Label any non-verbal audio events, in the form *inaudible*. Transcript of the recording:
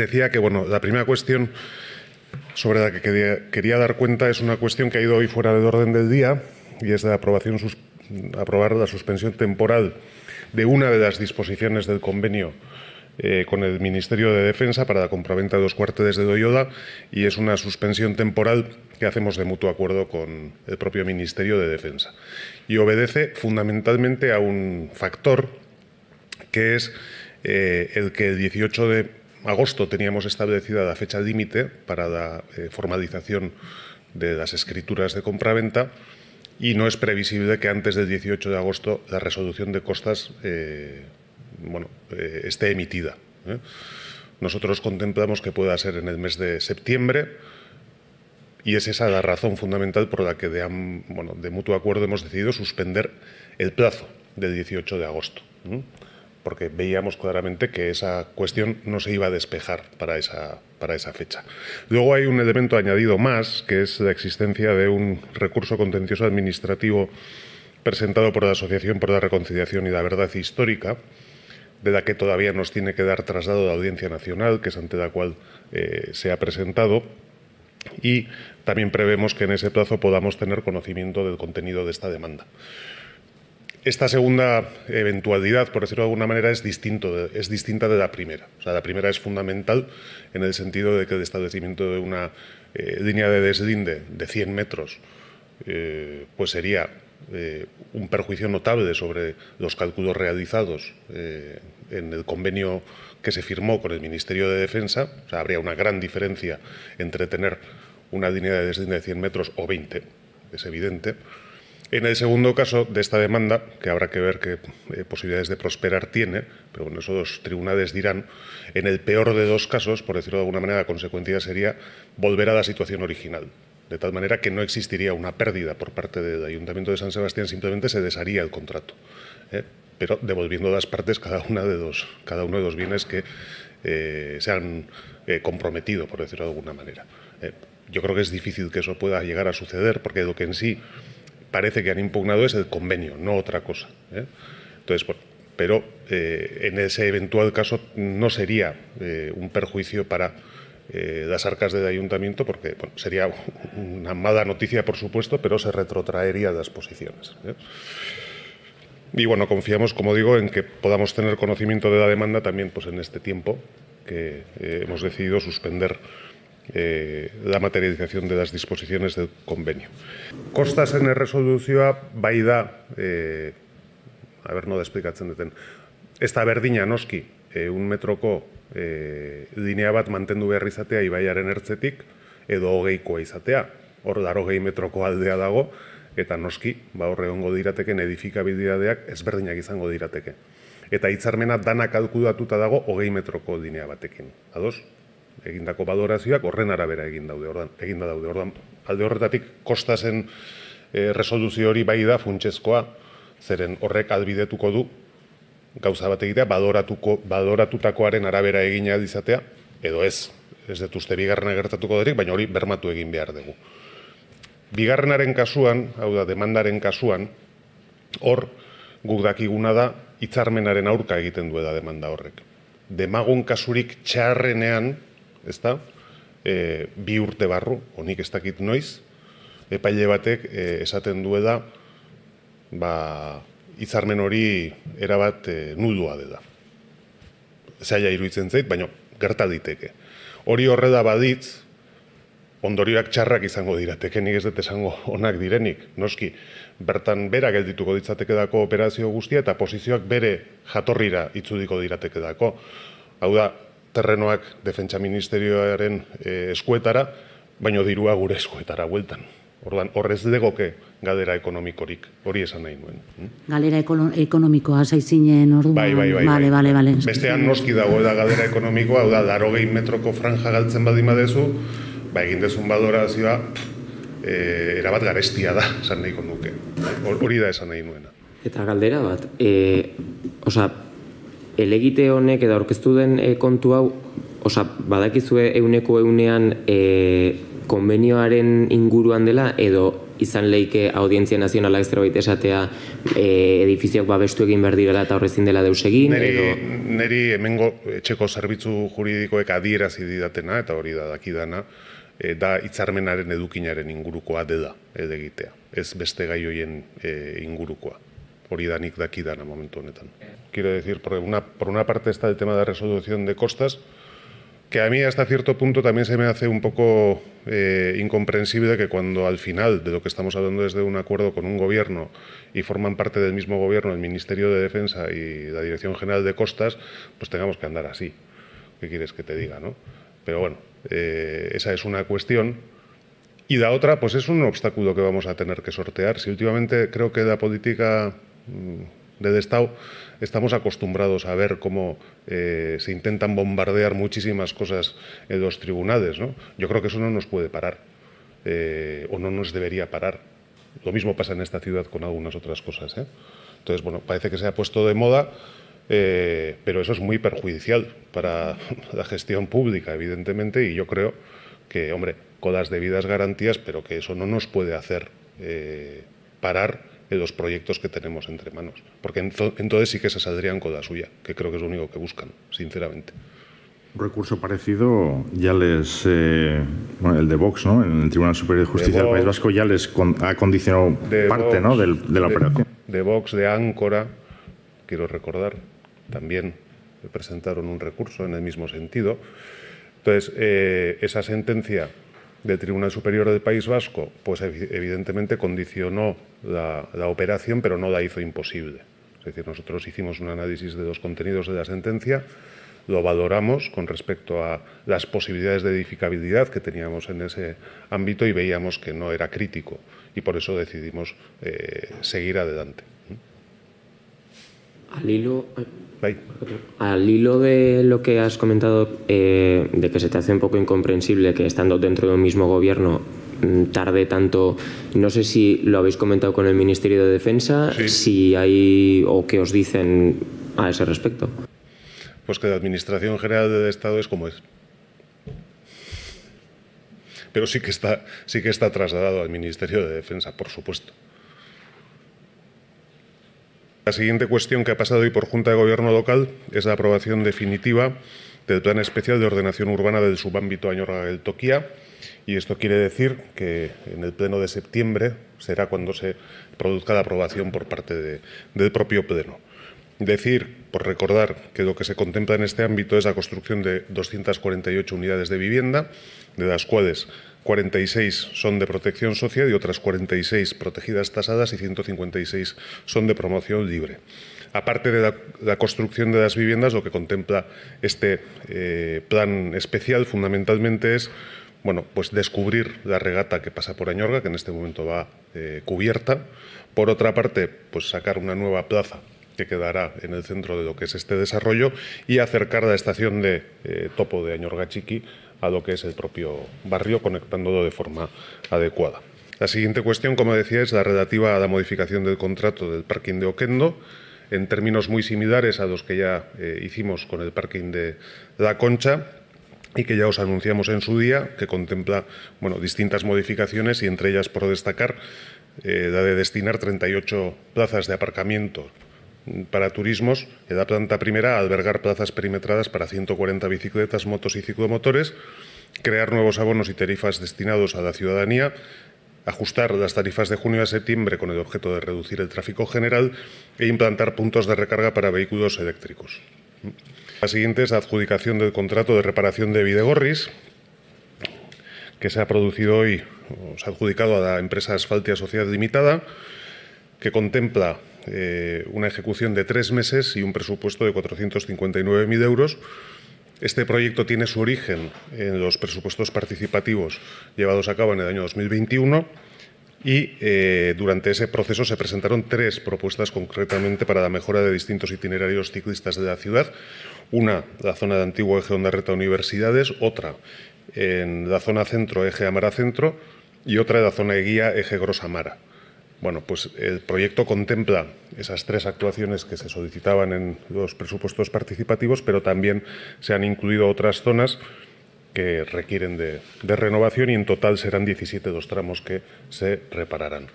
decía que bueno, la primera cuestión sobre la que quería, dar cuenta es una cuestión que ha ido hoy fuera del orden del día y es la aprobación, aprobar la suspensión temporal de una de las disposiciones del convenio eh, con el Ministerio de Defensa para la compraventa de los cuarteles de doyoda y es una suspensión temporal que hacemos de mutuo acuerdo con el propio Ministerio de Defensa. Y obedece fundamentalmente a un factor que es eh, el que el 18 de agosto teníamos establecida la fecha límite para la eh, formalización de las escrituras de compraventa y no es previsible que antes del 18 de agosto la resolución de costas eh, bueno, eh, esté emitida. Nosotros contemplamos que pueda ser en el mes de septiembre y es esa la razón fundamental por la que de, bueno, mutuo acuerdo hemos decidido suspender el plazo del 18 de agosto porque veíamos claramente que esa cuestión no se iba a despejar para esa, para esa fecha. Luego hay un elemento añadido más, que es la existencia de un recurso contencioso administrativo presentado por la Asociación por la Reconciliación y la Verdad Histórica, de la que todavía nos tiene que dar traslado de Audiencia Nacional, que es ante la cual eh, se ha presentado, y también prevemos que en ese plazo podamos tener conocimiento del contenido de esta demanda esta segunda eventualidad, por decirlo de alguna manera, es, distinto, es distinta de la primera. O sea, la primera es fundamental en el sentido de que el establecimiento de una eh, línea de deslinde de 100 metros eh, pues sería eh, un perjuicio notable sobre los cálculos realizados en el convenio que se firmó con el Ministerio de Defensa. O sea, habría una gran diferencia entre tener una línea de deslinde de 100 metros o 20, es evidente. En el segundo caso de esta demanda, que habrá que ver qué eh, posibilidades de prosperar tiene, pero bueno, esos dos tribunales dirán, en el peor de dos casos, por decirlo de alguna manera, la consecuencia sería volver a la situación original. De tal manera que no existiría una pérdida por parte del Ayuntamiento de San Sebastián, simplemente se desharía el contrato. ¿eh? Pero devolviendo las partes cada, una de dos, cada uno de los bienes que eh, se han comprometido, por decirlo de alguna manera. yo creo que es difícil que eso pueda llegar a suceder, porque lo que en sí parece que han impugnado es el convenio, no otra cosa. ¿eh? Entonces, pero eh, en ese eventual caso no sería eh, un perjuicio para las arcas del ayuntamiento, porque sería una mala noticia, por supuesto, pero se retrotraería las posiciones. Y bueno, confiamos, como digo, en que podamos tener conocimiento de la demanda también pues, en este tiempo que hemos decidido suspender eh, la materialización de las disposiciones del convenio. Costas en el bai da, eh, a ver, no da esplikatzen duten, ez da berdina noski, eh, un metroko eh, linea bat mantendu behar izatea ibaiaren ertzetik, edo hogeikoa izatea, hor daro hogei metroko aldea dago, eta noski, ba horre ongo dirateken edifikabilidadeak ezberdinak izango dirateke. Eta hitzarmena dana kalkudatuta dago hogei metroko linea batekin. Ados, egindako badorazioak horren arabera egin daude. Ordan, egin da daude. Ordan, alde horretatik kosta zen e, resoluzio hori bai da funtsezkoa, zeren horrek albidetuko du gauza bat egitea, badoratuko, badoratutakoaren arabera egin izatea, edo ez, ez dut uste bigarrena gertatuko derik, baina hori bermatu egin behar dugu. Bigarrenaren kasuan, hau da, demandaren kasuan, hor, guk dakiguna da, hitzarmenaren aurka egiten duela demanda horrek. Demagun kasurik txarrenean, ez da? E, bi urte barru, honik ez dakit noiz, epaile batek e, esaten du da, ba, itzarmen hori erabat e, nuldua dela. Zaila iruditzen zait, baina gerta diteke. Hori horre da baditz, ondorioak txarrak izango dira, tekenik ez dut esango onak direnik, noski, bertan bera geldituko dako operazio guztia eta posizioak bere jatorrira itzudiko diratekedako. Hau da, terrenoak defentsa ministerioaren eh, eskuetara, baino dirua gure eskuetara bueltan. Ordan horrez legoke galdera ekonomikorik. Hori esan nahi nuen. Galera hmm? Galdera ekonomikoa zaizinen... orduan. Bai, bai, bai, bai. Bestean noski dago da galdera ekonomikoa, hau da 80 metroko franja galtzen badin dezu ba egin dezun badorazioa eh erabat garestia da, esan nahiko nuke. Hori da esan nahi nuena. Eta galdera bat, eh, osea, elegite honek edo aurkeztu den e, kontu hau, osa, badakizue euneko eunean e, eh, konbenioaren inguruan dela, edo izan leike audientzia nazionala ez esatea e, edifizioak babestu egin behar direla eta horrezin dela deus egin? Neri, edo... neri emengo etxeko zerbitzu juridikoek adierazi didatena, eta hori da dakidana, e, da hitzarmenaren edukinaren ingurukoa dela edegitea, ez beste gaioien e, ingurukoa. hori danik a momento Quiero decir, por una, por una parte está el tema de resolución de costas, que a mí hasta cierto punto también se me hace un poco eh, incomprensible que cuando al final de lo que estamos hablando es de un acuerdo con un gobierno y forman parte del mismo gobierno el Ministerio de Defensa y la Dirección General de Costas, pues tengamos que andar así. ¿Qué quieres que te diga? No? Pero bueno, eh, esa es una cuestión. Y la otra, pues es un obstáculo que vamos a tener que sortear. Si últimamente creo que la política Mm, desde Estado estamos acostumbrados a ver cómo eh, se intentan bombardear muchísimas cosas en los tribunales. ¿no? Yo creo que eso no nos puede parar eh, o no nos debería parar. Lo mismo pasa en esta ciudad con algunas otras cosas. ¿eh? Entonces, bueno, parece que se ha puesto de moda, eh, pero eso es muy perjudicial para *laughs* la gestión pública, evidentemente, y yo creo que, hombre, con las debidas garantías, pero que eso no nos puede hacer parar de los proyectos que tenemos entre manos. Porque entonces sí que se saldrían con la suya, que creo que es lo único que buscan, sinceramente. Un recurso parecido ya les, eh, bueno, el de Vox, ¿no? En el Tribunal Superior de Justicia del País Vasco ya les ha condicionado parte, ¿no? de, la operación. De Vox, de Áncora, quiero recordar, también presentaron un recurso en el mismo sentido. Entonces, eh, esa sentencia del Tribunal Superior del País Vasco, pues evidentemente condicionó la, operación, pero no la hizo imposible. Es decir, nosotros hicimos un análisis de los contenidos de la sentencia, lo valoramos con respecto a las posibilidades de edificabilidad que teníamos en ese ámbito y veíamos que no era crítico y por eso decidimos eh, seguir adelante. Al hilo, al hilo de lo que has comentado, eh, de que se te hace un poco incomprensible que estando dentro de un mismo gobierno Mm, tarde tanto, no sé si lo habéis comentado con el Ministerio de Defensa, si hay o qué os dicen a ese respecto. Pues que la Administración General del Estado es como es. Pero sí que está, sí que está trasladado al Ministerio de Defensa, por supuesto. La siguiente cuestión que ha pasado hoy por Junta de Gobierno Local es la aprobación definitiva del Plan Especial de Ordenación Urbana del Subámbito Añorga del Toquía. Y esto quiere decir que en el Pleno de septiembre será cuando se produzca la aprobación por parte del propio Pleno. Decir, por recordar, que lo que se contempla en este ámbito es la construcción de 248 unidades de vivienda, de las cuales 46 son de protección social y otras 46 protegidas tasadas y 156 son de promoción libre aparte de la, construcción de las viviendas, lo que contempla este eh, plan especial fundamentalmente es bueno, pues descubrir la regata que pasa por Añorga, que en este momento va eh, cubierta. Por otra parte, pues sacar una nueva plaza que quedará en el centro de lo que es este desarrollo y acercar la estación de eh, topo de Añorga Chiqui a lo que es el propio barrio, conectándolo de forma adecuada. La siguiente cuestión, como decía, es la relativa a la modificación del contrato del parking de Oquendo en términos muy similares a los que ya eh, hicimos con el parking de La Concha y que ya os anunciamos en su día, que contempla bueno, distintas modificaciones y entre ellas, por destacar, eh, la de destinar 38 plazas de aparcamiento para turismos, la planta primera a albergar plazas perimetradas para 140 bicicletas, motos y ciclomotores, crear nuevos abonos y tarifas destinados a la ciudadanía ajustar las tarifas de junio a septiembre con el objeto de reducir el tráfico general e implantar puntos de recarga para vehículos eléctricos. La siguiente es la adjudicación del contrato de reparación de Videgorris, que se ha producido hoy, o ha adjudicado a la empresa Asfaltia Sociedad Limitada, que contempla eh, una ejecución de tres meses y un presupuesto de 459.000 euros este proyecto tiene su origen en los presupuestos participativos llevados a cabo en el año 2021 y eh, durante ese proceso se presentaron tres propuestas concretamente para la mejora de distintos itinerarios ciclistas de la ciudad. Una, la zona de antiguo eje reta Universidades, otra en la zona centro, eje Amara Centro, y otra en la zona de guía, eje Grosamara. Bueno, pues el proyecto contempla esas tres actuaciones que se solicitaban en los presupuestos participativos, pero también se han incluido otras zonas que requieren de, de renovación y en total serán 17 dos tramos que se repararán.